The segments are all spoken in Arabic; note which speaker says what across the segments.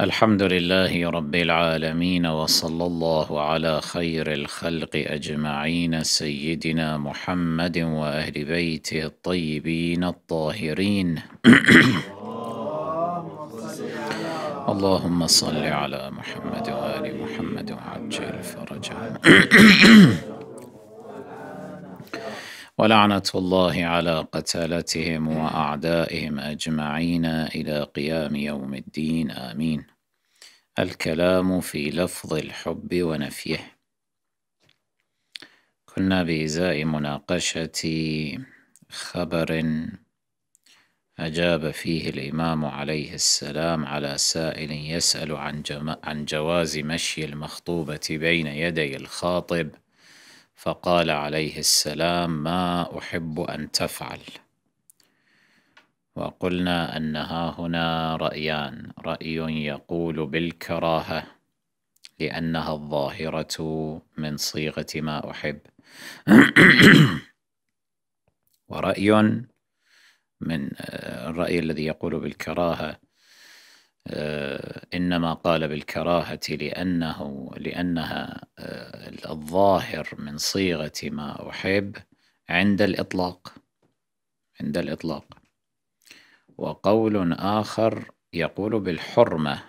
Speaker 1: الحمد لله رب العالمين وصلى الله على خير الخلق اجمعين سيدنا محمد واهل بيته الطيبين الطاهرين اللهم صل على محمد وال محمد وعجل فرجا ولعنة الله على قتالتهم وأعدائهم أجمعين إلى قيام يوم الدين آمين. الكلام في لفظ الحب ونفيه. كنا بإزاء مناقشة خبر أجاب فيه الإمام عليه السلام على سائل يسأل عن, عن جواز مشي المخطوبة بين يدي الخاطب فقال عليه السلام ما أحب أن تفعل وقلنا أن ها هنا رأيان رأي يقول بالكراهة لأنها الظاهرة من صيغة ما أحب ورأي من الرأي الذي يقول بالكراهة آه، إنما قال بالكراهة لأنه لأنها آه، الظاهر من صيغة ما أحب عند الإطلاق عند الإطلاق وقول آخر يقول بالحرمة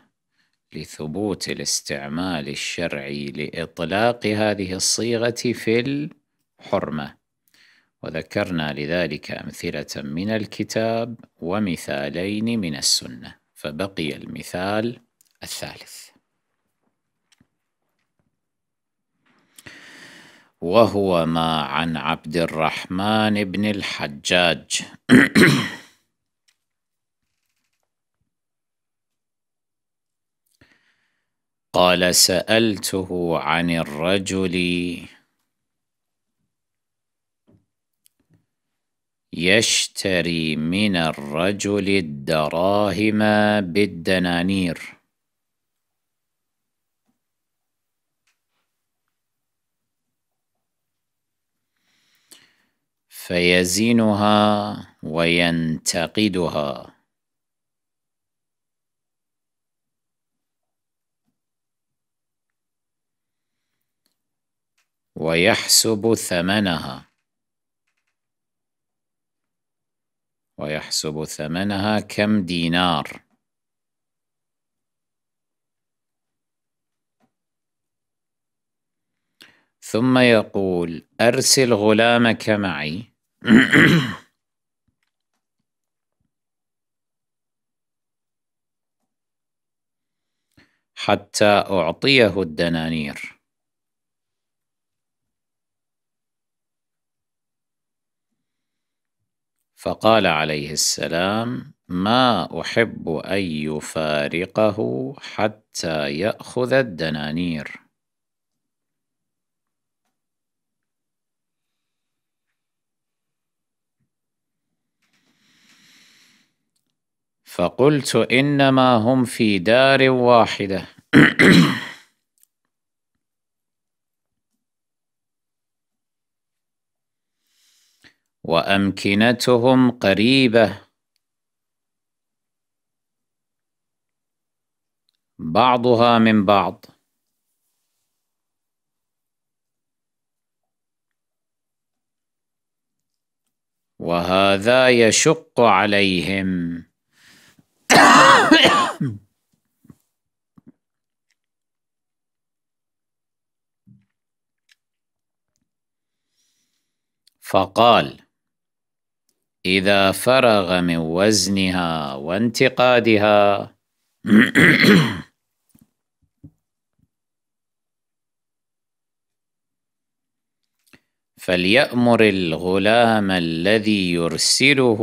Speaker 1: لثبوت الاستعمال الشرعي لإطلاق هذه الصيغة في الحرمة وذكرنا لذلك أمثلة من الكتاب ومثالين من السنة فبقي المثال الثالث وهو ما عن عبد الرحمن بن الحجاج قال سالته عن الرجل يشتري من الرجل الدراهم بالدنانير فيزنها وينتقدها ويحسب ثمنها ويحسب ثمنها كم دينار ثم يقول أرسل غلامك معي حتى أعطيه الدنانير فقال عليه السلام ما احب ان يفارقه حتى ياخذ الدنانير فقلت انما هم في دار واحده وامكنتهم قريبه بعضها من بعض وهذا يشق عليهم فقال إذا فرغ من وزنها وانتقادها فليأمر الغلام الذي يرسله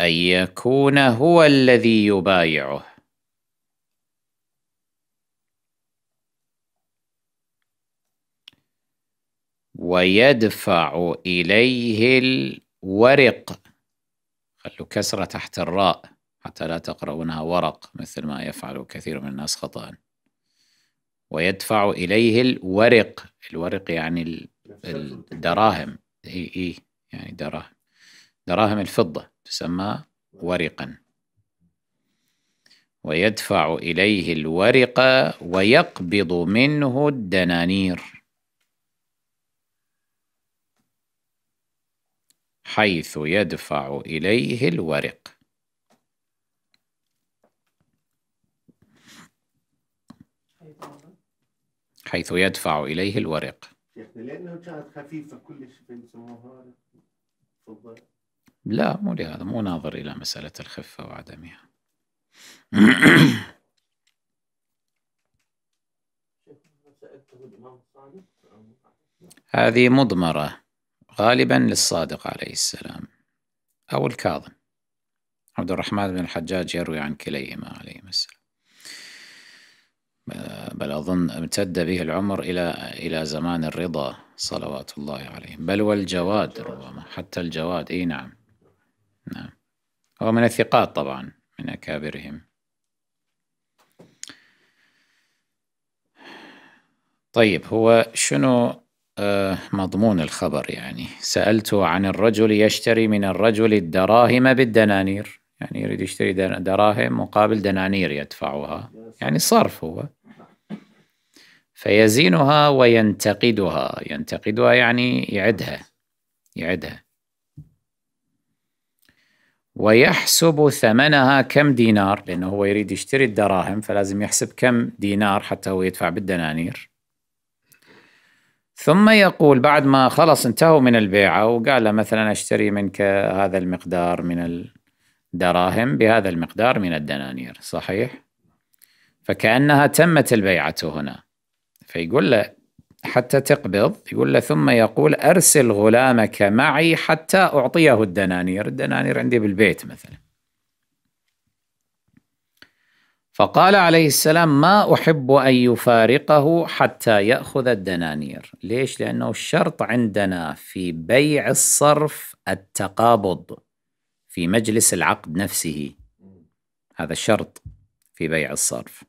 Speaker 1: أن يكون هو الذي يبايعه ويدفع إليه الورق خلوا كسرة تحت الراء حتى لا تقرؤونها ورق مثل ما يفعل كثير من الناس خطأ ويدفع إليه الورق الورق يعني الدراهم إي إي يعني دراهم دراهم الفضة تسمى ورقا ويدفع إليه الورق ويقبض منه الدنانير حيث يدفع إليه الورق حيث يدفع إليه الورق لأنه كانت خفيفة كلش لا مو لهذا مو ناظر إلى مسألة الخفة وعدمها هذه مضمرة غالبا للصادق عليه السلام أو الكاظم عبد الرحمن بن الحجاج يروي عن كليهما عليهما السلام بل أظن امتد به العمر إلى إلى زمان الرضا صلوات الله عليه بل والجواد ربما حتى الجواد إي نعم نعم هو من الثقات طبعا من أكابرهم طيب هو شنو آه، مضمون الخبر يعني سألته عن الرجل يشتري من الرجل الدراهم بالدنانير يعني يريد يشتري دراهم مقابل دنانير يدفعها يعني صرف هو فيزينها وينتقدها ينتقدها يعني يعدها يعدها ويحسب ثمنها كم دينار لأنه هو يريد يشتري الدراهم فلازم يحسب كم دينار حتى هو يدفع بالدنانير ثم يقول بعد ما خلص انتهوا من البيعة وقال له مثلا أشتري منك هذا المقدار من الدراهم بهذا المقدار من الدنانير صحيح؟ فكأنها تمت البيعة هنا فيقول له حتى تقبض يقول له ثم يقول أرسل غلامك معي حتى أعطيه الدنانير الدنانير عندي بالبيت مثلا فقال عليه السلام ما أحب أن يفارقه حتى يأخذ الدنانير ليش؟ لأنه الشرط عندنا في بيع الصرف التقابض في مجلس العقد نفسه هذا الشرط في بيع الصرف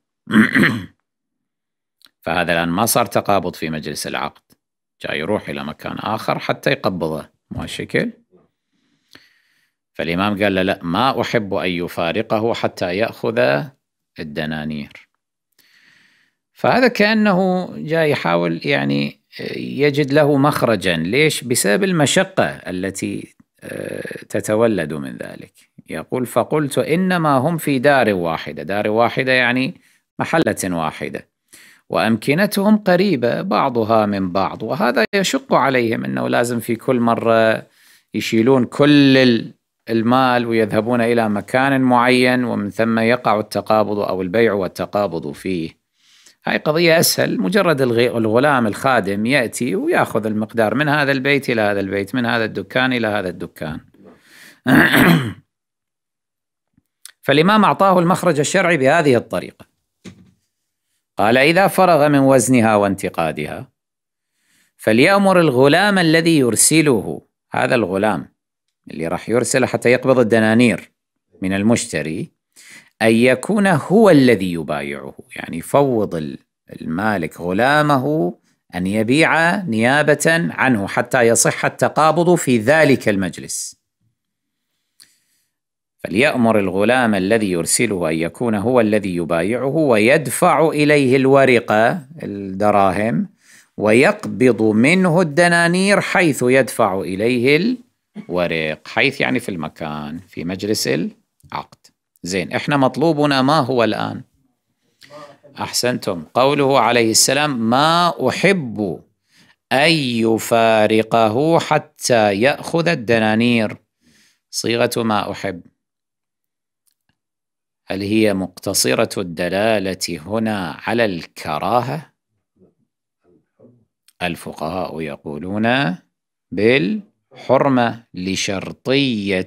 Speaker 1: فهذا الآن ما صار تقابض في مجلس العقد جاي يروح إلى مكان آخر حتى يقبضه مو شكل فالإمام قال له لا ما أحب أن يفارقه حتى يأخذ الدنانير فهذا كأنه جاي يحاول يعني يجد له مخرجا ليش بسبب المشقة التي آه، تتولد من ذلك يقول فقلت إنما هم في دار واحدة دار واحدة يعني محلة واحدة وأمكنتهم قريبة بعضها من بعض وهذا يشق عليهم أنه لازم في كل مرة يشيلون كل المال ويذهبون إلى مكان معين ومن ثم يقع التقابض أو البيع والتقابض فيه هاي قضية أسهل مجرد الغلام الخادم يأتي ويأخذ المقدار من هذا البيت إلى هذا البيت من هذا الدكان إلى هذا الدكان فالإمام أعطاه المخرج الشرعي بهذه الطريقة قال إذا فرغ من وزنها وانتقادها فليأمر الغلام الذي يرسله هذا الغلام اللي راح يرسله حتى يقبض الدنانير من المشتري أن يكون هو الذي يبايعه يعني يفوض المالك غلامه أن يبيع نيابة عنه حتى يصح التقابض في ذلك المجلس فليأمر الغلام الذي يرسله أن يكون هو الذي يبايعه ويدفع إليه الورقة الدراهم ويقبض منه الدنانير حيث يدفع إليه ورق حيث يعني في المكان في مجلس العقد زين احنا مطلوبنا ما هو الآن أحسنتم قوله عليه السلام ما أحب أن يفارقه حتى يأخذ الدنانير صيغة ما أحب هل هي مقتصرة الدلالة هنا على الكراهة؟ الفقهاء يقولون بال حرمة لشرطية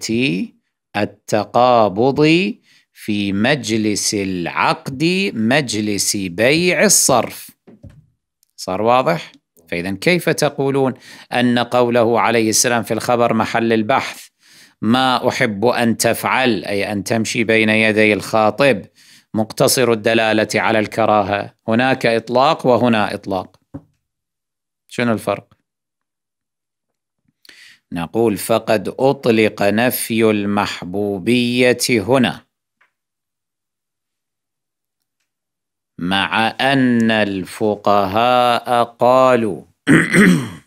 Speaker 1: التقابض في مجلس العقد مجلس بيع الصرف صار واضح؟ فإذا كيف تقولون أن قوله عليه السلام في الخبر محل البحث ما أحب أن تفعل أي أن تمشي بين يدي الخاطب مقتصر الدلالة على الكراهة هناك إطلاق وهنا إطلاق شنو الفرق؟ نقول فقد اطلق نفي المحبوبيه هنا مع ان الفقهاء قالوا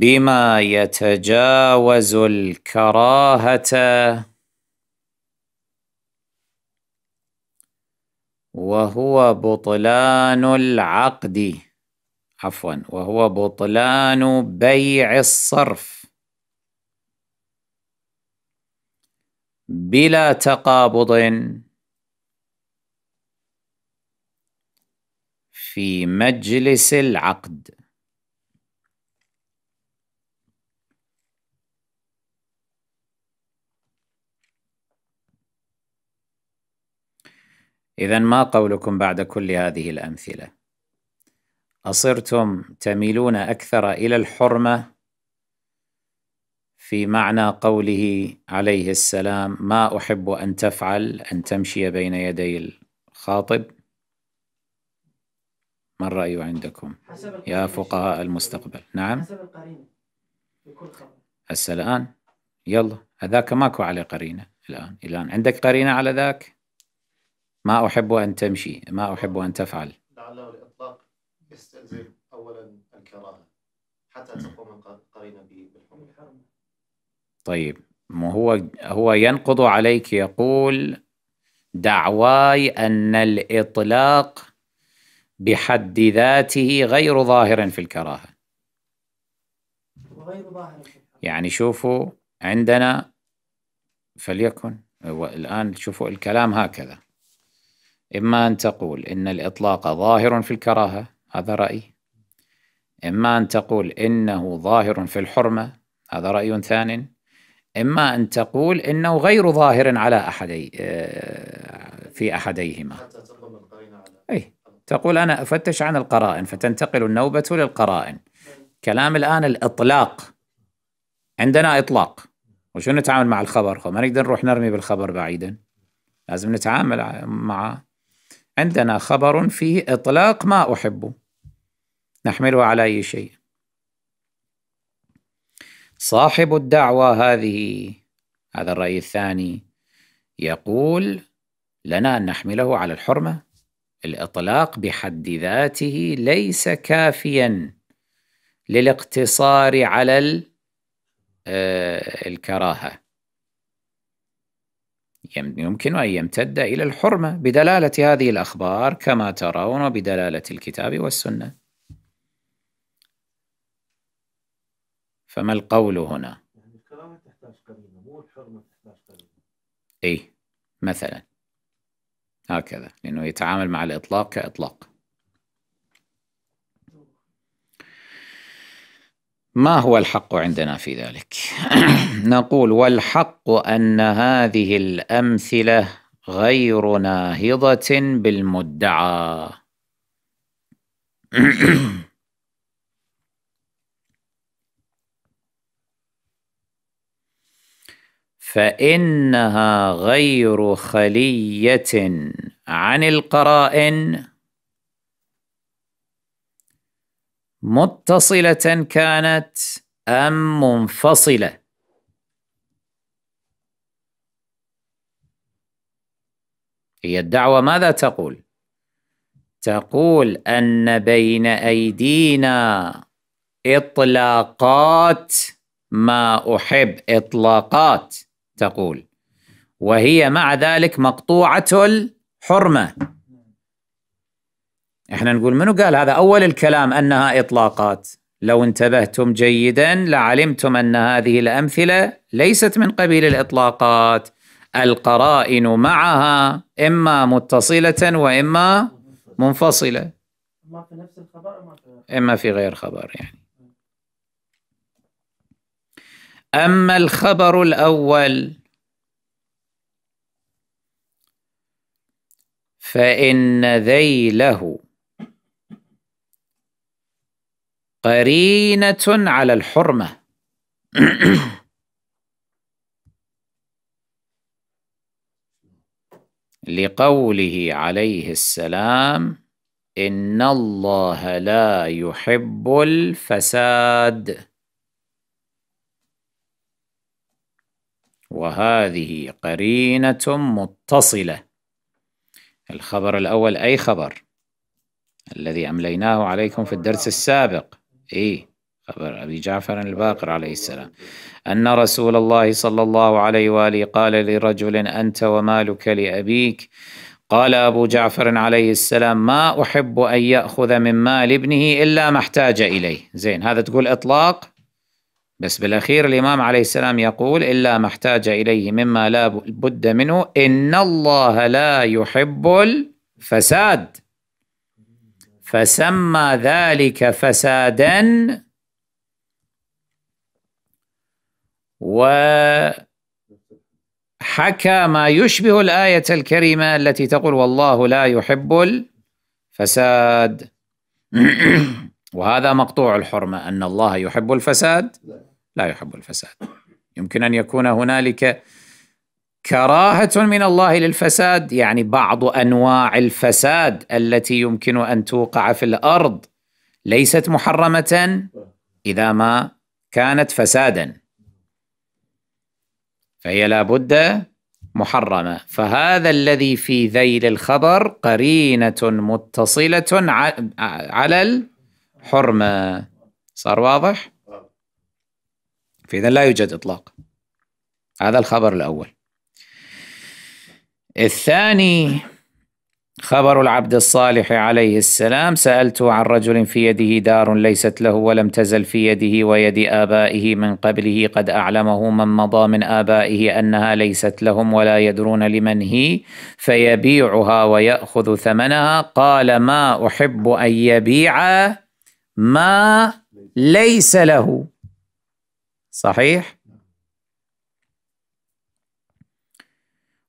Speaker 1: بما يتجاوز الكراهه وهو بطلان العقد عفوا وهو بطلان بيع الصرف بلا تقابض في مجلس العقد اذا ما قولكم بعد كل هذه الامثله أصرتم تميلون أكثر إلى الحرمة في معنى قوله عليه السلام ما أحب أن تفعل أن تمشي بين يدي الخاطب ما الرأي عندكم يا فقهاء المستقبل نعم حسب القرينة هسه الآن يلا هذاك ماكو عليه قرينة الآن الآن عندك قرينة على ذاك ما أحب أن تمشي ما أحب أن تفعل الكراهة حتى تقوم القرينة بالحكم الحرمة طيب ما هو هو ينقض عليك يقول دعواي أن الإطلاق بحد ذاته غير ظاهر في الكراهة غير ظاهر في الكراهة. يعني شوفوا عندنا فليكن الآن شوفوا الكلام هكذا إما أن تقول إن الإطلاق ظاهر في الكراهة هذا رأي إما أن تقول إنه ظاهر في الحرمة هذا رأي ثان إما أن تقول إنه غير ظاهر على أحدي آه، في أحديهما أي تقول أنا أفتش عن القرائن فتنتقل النوبة للقرائن كلام الآن الإطلاق عندنا إطلاق وشو نتعامل مع الخبر ما نقدر نروح نرمي بالخبر بعيدا لازم نتعامل معه عندنا خبر فيه إطلاق ما أحبه نحمله على أي شيء صاحب الدعوة هذه هذا الرأي الثاني يقول لنا أن نحمله على الحرمة الإطلاق بحد ذاته ليس كافيا للاقتصار على آه، الكراهة يمكن أن يمتد إلى الحرمة بدلالة هذه الأخبار كما ترون وبدلالة الكتاب والسنة فما القول هنا؟ يعني الكرامة تحتاج قرينة مو الحرمة تحتاج قرينة إيه مثلا هكذا لأنه يتعامل مع الإطلاق كإطلاق ما هو الحق عندنا في ذلك؟ نقول والحق أن هذه الأمثلة غير ناهضة بالمدعى فانها غير خليه عن القرائن متصله كانت ام منفصله هي الدعوه ماذا تقول تقول ان بين ايدينا اطلاقات ما احب اطلاقات تقول وهي مع ذلك مقطوعة الحرمة احنا نقول منو قال هذا أول الكلام أنها إطلاقات لو انتبهتم جيدا لعلمتم أن هذه الأمثلة ليست من قبيل الإطلاقات القرائن معها إما متصلة وإما منفصلة إما في نفس الخبر إما في غير خبر يعني أما الخبر الأول فإن ذيله قرينة على الحرمة لقوله عليه السلام إن الله لا يحب الفساد وهذه قرينة متصلة الخبر الأول أي خبر الذي أمليناه عليكم في الدرس السابق أي خبر أبي جعفر الباقر عليه السلام أن رسول الله صلى الله عليه وآله قال لرجل أنت ومالك لأبيك قال أبو جعفر عليه السلام ما أحب أن يأخذ من مال ابنه إلا ما احتاج إليه زين هذا تقول إطلاق بس بالأخير الإمام عليه السلام يقول إلا ما احتاج إليه مما لا بد منه إن الله لا يحب الفساد فسمى ذلك فسادا وحكى ما يشبه الآية الكريمة التي تقول والله لا يحب الفساد وهذا مقطوع الحرمة أن الله يحب الفساد لا يحب الفساد يمكن ان يكون هنالك كراهه من الله للفساد يعني بعض انواع الفساد التي يمكن ان توقع في الارض ليست محرمه اذا ما كانت فسادا فهي لابد محرمه فهذا الذي في ذيل الخبر قرينه متصله على الحرمه صار واضح فإذا لا يوجد إطلاق هذا الخبر الأول الثاني خبر العبد الصالح عليه السلام سألته عن رجل في يده دار ليست له ولم تزل في يده ويد آبائه من قبله قد أعلمه من مضى من آبائه أنها ليست لهم ولا يدرون لمن هي فيبيعها ويأخذ ثمنها قال ما أحب أن يبيع ما ليس له صحيح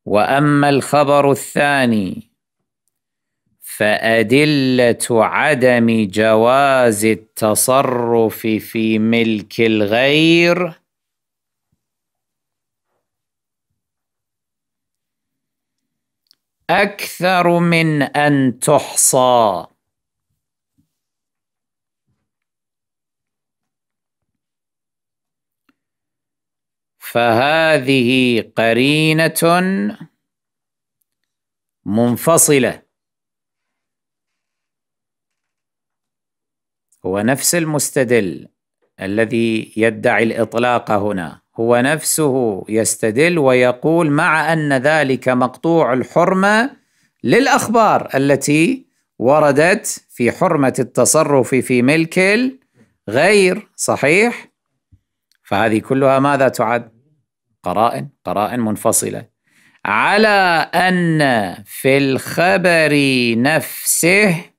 Speaker 1: واما الخبر الثاني فادله عدم جواز التصرف في ملك الغير اكثر من ان تحصى فهذه قرينة منفصلة هو نفس المستدل الذي يدعي الإطلاق هنا هو نفسه يستدل ويقول مع أن ذلك مقطوع الحرمة للأخبار التي وردت في حرمة التصرف في ملك غير صحيح فهذه كلها ماذا تعد قرائن قرائن منفصلة على أن في الخبر نفسه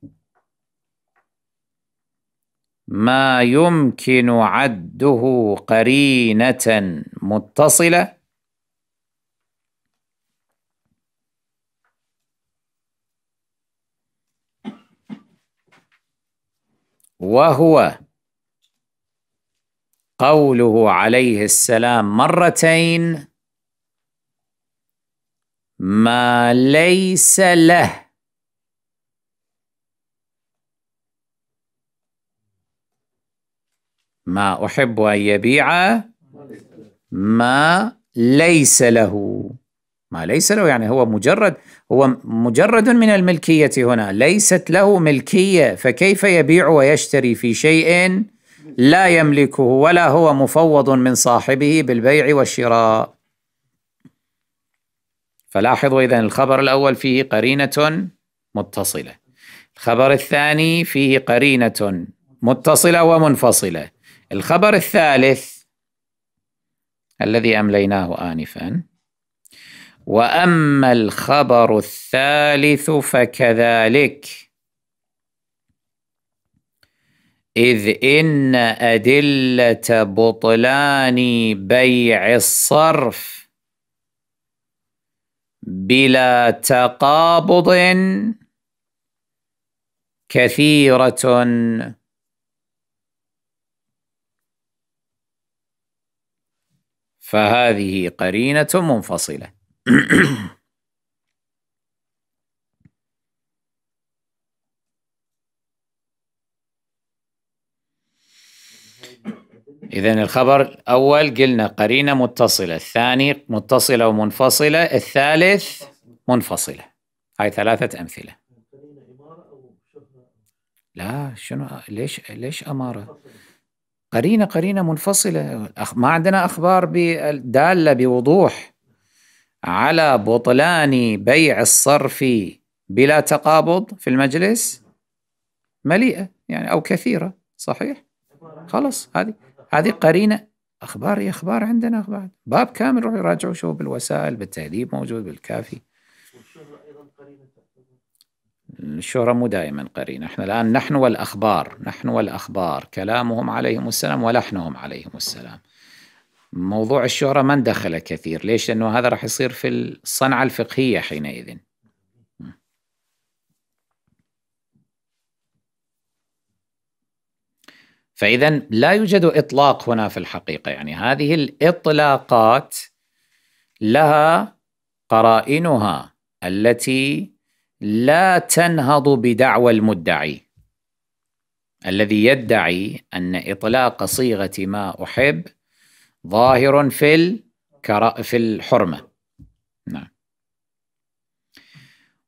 Speaker 1: ما يمكن عده قرينة متصلة وهو قوله عليه السلام مرتين ما ليس له ما احب ان يبيع ما ليس له ما ليس له يعني هو مجرد هو مجرد من الملكيه هنا ليست له ملكيه فكيف يبيع ويشتري في شيء لا يملكه ولا هو مفوض من صاحبه بالبيع والشراء فلاحظوا إذا الخبر الأول فيه قرينة متصلة الخبر الثاني فيه قرينة متصلة ومنفصلة الخبر الثالث الذي أمليناه آنفا وأما الخبر الثالث فكذلك إذ إن أدلة بطلان بيع الصرف بلا تقابض كثيرة فهذه قرينة منفصلة إذا الخبر الأول قلنا قرينة متصلة، الثاني متصلة ومنفصلة، الثالث منفصلة. هاي ثلاثة أمثلة. لا شنو ليش ليش أمارة؟ قرينة قرينة منفصلة، ما عندنا أخبار دالة بوضوح على بطلان بيع الصرف بلا تقابض في المجلس مليئة يعني أو كثيرة، صحيح؟ خلاص هذه هذه قرينة أخبار هي أخبار عندنا أخبار باب كامل روحوا راجعوا شوفوا بالوسائل بالتهذيب موجود بالكافي الشهرة مو دائما قرينة احنا الآن نحن والأخبار نحن والأخبار كلامهم عليهم السلام ولحنهم عليهم السلام موضوع الشهرة ما ندخله كثير ليش؟ لأنه هذا راح يصير في الصنعة الفقهية حينئذ فاذا لا يوجد اطلاق هنا في الحقيقه يعني هذه الاطلاقات لها قرائنها التي لا تنهض بدعوى المدعي الذي يدعي ان اطلاق صيغه ما احب ظاهر في في الحرمه نعم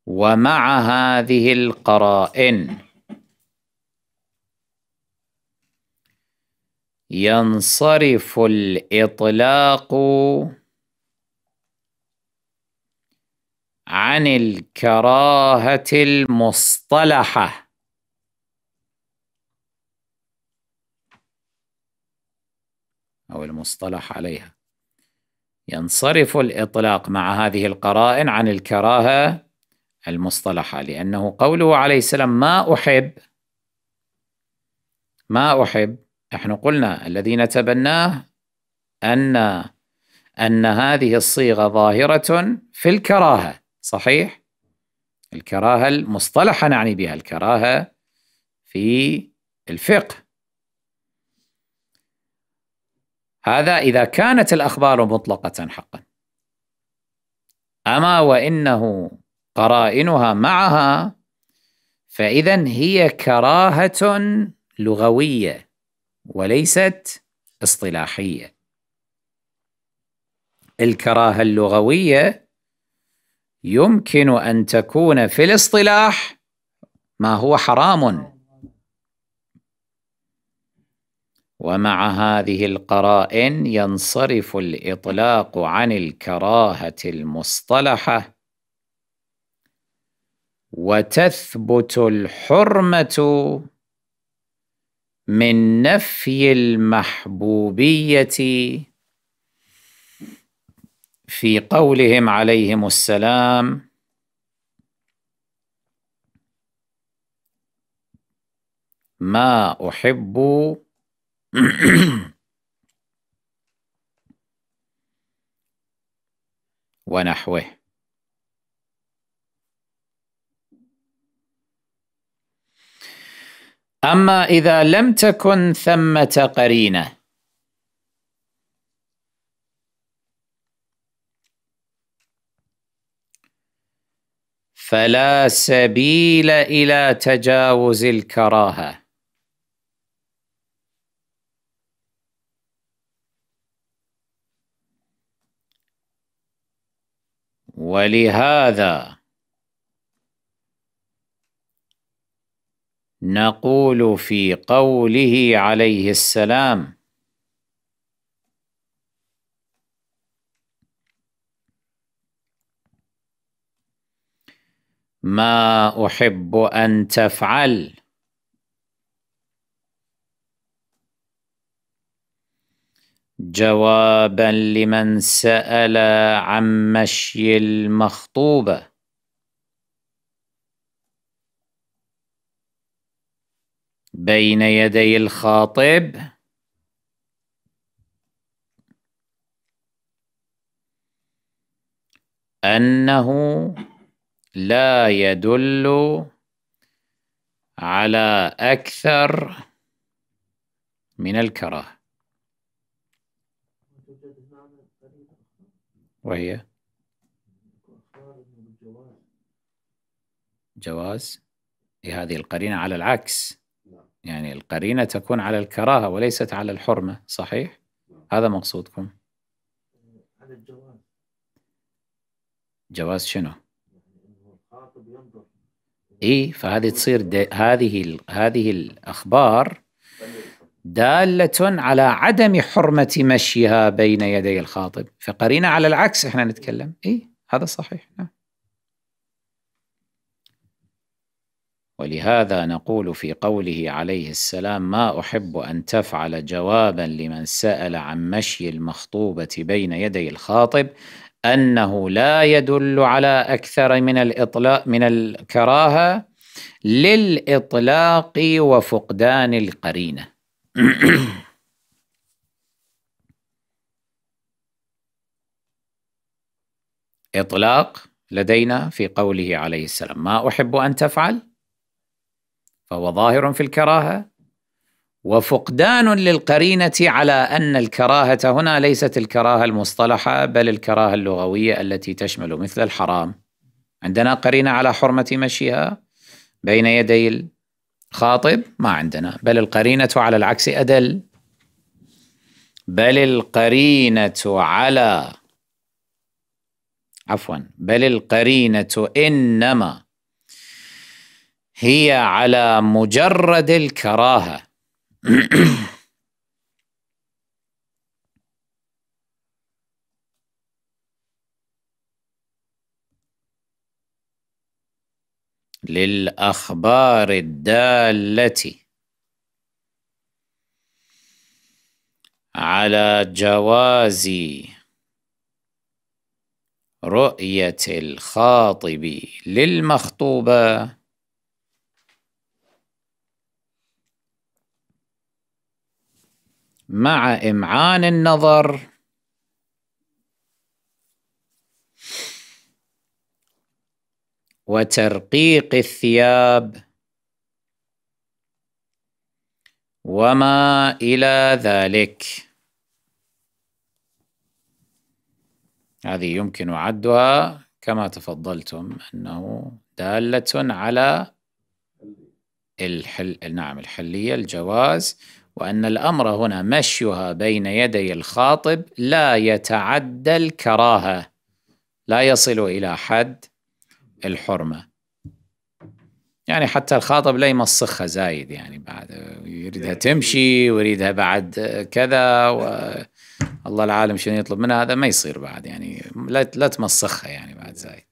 Speaker 1: ومع هذه القرائن ينصرف الإطلاق عن الكراهة المصطلحة أو المصطلح عليها ينصرف الإطلاق مع هذه القرائن عن الكراهة المصطلحة لأنه قوله عليه السلام ما أحب ما أحب نحن قلنا الذي نتبناه أن أن هذه الصيغة ظاهرة في الكراهة صحيح؟ الكراهة المصطلحة نعني بها الكراهة في الفقه هذا إذا كانت الأخبار مطلقة حقا أما وإنه قرائنها معها فإذا هي كراهة لغوية وليست اصطلاحيه الكراهه اللغويه يمكن ان تكون في الاصطلاح ما هو حرام ومع هذه القرائن ينصرف الاطلاق عن الكراهه المصطلحه وتثبت الحرمه من نفي المحبوبيه في قولهم عليهم السلام ما احب ونحوه اما اذا لم تكن ثمه قرينه فلا سبيل الى تجاوز الكراهه ولهذا نقول في قوله عليه السلام ما احب ان تفعل جوابا لمن سال عن مشي المخطوبه بين يدي الخاطب انه لا يدل على اكثر من الكراهه وهي جواز لهذه القرينه على العكس يعني القرينة تكون على الكراهة وليست على الحرمة صحيح؟ هذا مقصودكم على الجواز جواز شنو؟ يعني اي فهذه تصير هذه هذه الاخبار دالة على عدم حرمة مشيها بين يدي الخاطب فقرينة على العكس احنا نتكلم اي هذا صحيح نعم ولهذا نقول في قوله عليه السلام ما احب ان تفعل جوابا لمن سال عن مشي المخطوبه بين يدي الخاطب انه لا يدل على اكثر من الاطلاق من الكراهه للاطلاق وفقدان القرينه اطلاق لدينا في قوله عليه السلام ما احب ان تفعل فهو ظاهر في الكراهه وفقدان للقرينه على ان الكراهه هنا ليست الكراهه المصطلحه بل الكراهه اللغويه التي تشمل مثل الحرام عندنا قرينه على حرمه مشيها بين يدي الخاطب ما عندنا بل القرينه على العكس ادل بل القرينه على عفوا بل القرينه انما هي على مجرد الكراهه للاخبار الداله على جواز رؤيه الخاطب للمخطوبه مع إمعان النظر وترقيق الثياب وما إلى ذلك هذه يمكن عدها كما تفضلتم أنه دالة على الحل نعم الحلية الجواز وأن الأمر هنا مشيها بين يدي الخاطب لا يتعدى الكراهة لا يصل إلى حد الحرمة يعني حتى الخاطب لا يمسخها زايد يعني بعد يريدها تمشي ويريدها بعد كذا و... الله العالم شنو يطلب منها هذا ما يصير بعد يعني لا لا تمسخها يعني بعد زايد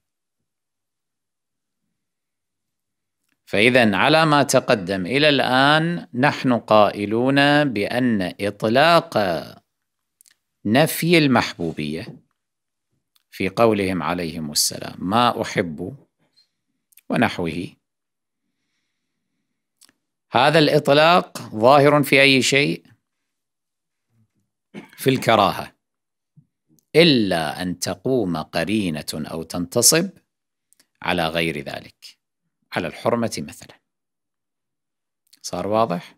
Speaker 1: فإذا على ما تقدم إلى الآن نحن قائلون بأن إطلاق نفي المحبوبية في قولهم عليهم السلام ما أحب ونحوه هذا الإطلاق ظاهر في أي شيء في الكراهة إلا أن تقوم قرينة أو تنتصب على غير ذلك على الحرمة مثلا صار واضح؟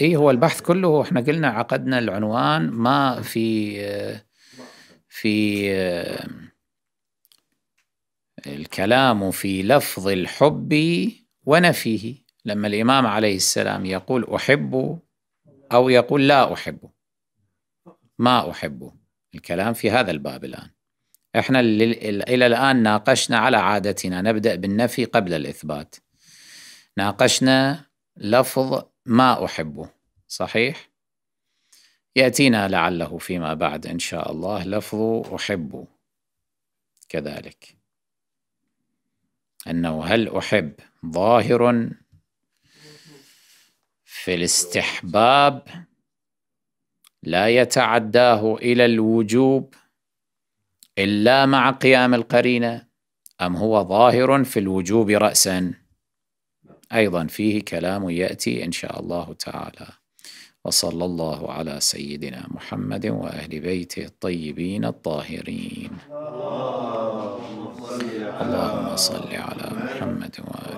Speaker 1: اي هو البحث كله احنا قلنا عقدنا العنوان ما في في الكلام في لفظ الحب ونفيه لما الامام عليه السلام يقول احب او يقول لا احب ما احب الكلام في هذا الباب الان احنا الى الان ناقشنا على عادتنا نبدا بالنفي قبل الاثبات ناقشنا لفظ ما احبه صحيح ياتينا لعله فيما بعد ان شاء الله لفظ احب كذلك انه هل احب ظاهر في الاستحباب لا يتعداه الى الوجوب إلا مع قيام القرينة أم هو ظاهر في الوجوب رأسا أيضا فيه كلام يأتي إن شاء الله تعالى وصلى الله على سيدنا محمد وأهل بيته الطيبين الطاهرين اللهم صل على محمد وآل